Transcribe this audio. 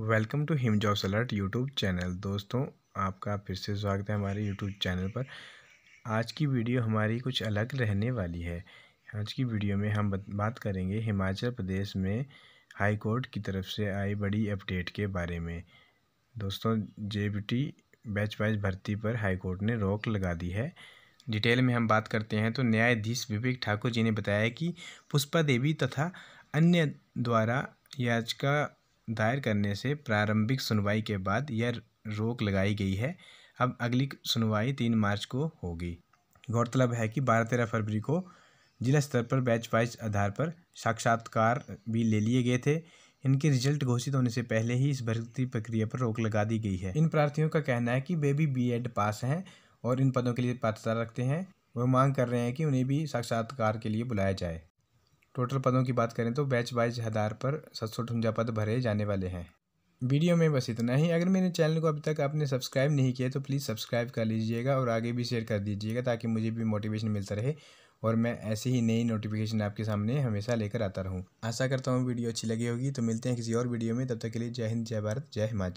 welcome to Him jobs alert YouTube channel दोस्तों आपका फिर से स्वागत है हमारे यूट्यूब चैनल पर आज की वीडियो हमारी कुछ अलग रहने वाली है आज की वीडियो में हम बात करेंगे हिमाचल प्रदेश में हाई कोर्ट की तरफ से आई बड़ी अपडेट के बारे में दोस्तों टी बैच वाइज भर्ती पर हाई कोर्ट ने रोक लगा दी है डिटेल में हम बात करते हैं तो न्यायाधीश विवेक ठाकुर जी ने बताया कि पुष्पा देवी तथा अन्य द्वारा याचिका दायर करने से प्रारंभिक सुनवाई के बाद यह रोक लगाई गई है अब अगली सुनवाई तीन मार्च को होगी गौरतलब है कि बारह तेरह फरवरी को जिला स्तर पर बैच वाइज आधार पर साक्षात्कार भी ले लिए गए थे इनके रिजल्ट घोषित होने से पहले ही इस भर्ती प्रक्रिया पर रोक लगा दी गई है इन प्रार्थियों का कहना है कि वे भी बी पास हैं और इन पदों के लिए पात्रता रखते हैं वह मांग कर रहे हैं कि उन्हें भी साक्षात्कार के लिए बुलाया जाए टोटल पदों की बात करें तो बैच वाइज आधार पर सत सौ पद भरे जाने वाले हैं वीडियो में बस इतना ही अगर मेरे चैनल को अभी तक आपने सब्सक्राइब नहीं किया तो प्लीज़ सब्सक्राइब कर लीजिएगा और आगे भी शेयर कर दीजिएगा ताकि मुझे भी मोटिवेशन मिलता रहे और मैं ऐसे ही नई नोटिफिकेशन आपके सामने हमेशा लेकर आता रहूं आशा करता हूं वीडियो अच्छी लगी होगी तो मिलते हैं किसी और वीडियो में तब तक के लिए जय हिंद जय भारत जय हिमाचल